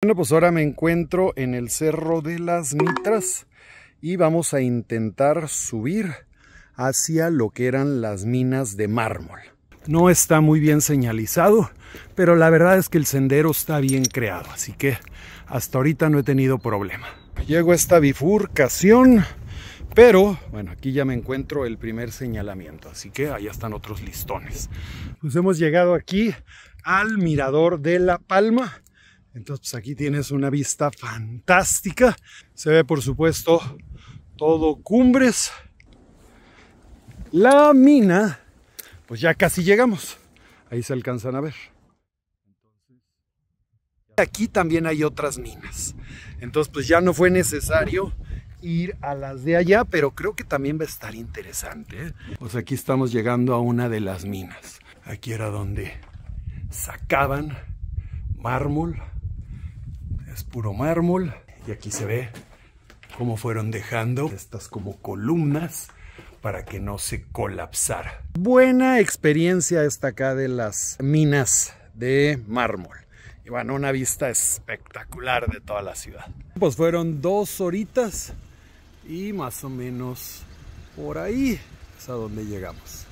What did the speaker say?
Bueno, pues ahora me encuentro en el Cerro de las Mitras y vamos a intentar subir hacia lo que eran las minas de mármol. No está muy bien señalizado, pero la verdad es que el sendero está bien creado, así que hasta ahorita no he tenido problema. Llego a esta bifurcación, pero bueno, aquí ya me encuentro el primer señalamiento, así que allá están otros listones. Pues hemos llegado aquí al Mirador de La Palma entonces pues, aquí tienes una vista fantástica. Se ve por supuesto todo cumbres. La mina, pues ya casi llegamos. Ahí se alcanzan a ver. Aquí también hay otras minas. Entonces pues ya no fue necesario ir a las de allá, pero creo que también va a estar interesante. ¿eh? Pues aquí estamos llegando a una de las minas. Aquí era donde sacaban mármol puro mármol. Y aquí se ve cómo fueron dejando estas como columnas para que no se colapsara. Buena experiencia esta acá de las minas de mármol. Y bueno, una vista espectacular de toda la ciudad. Pues fueron dos horitas y más o menos por ahí es a donde llegamos.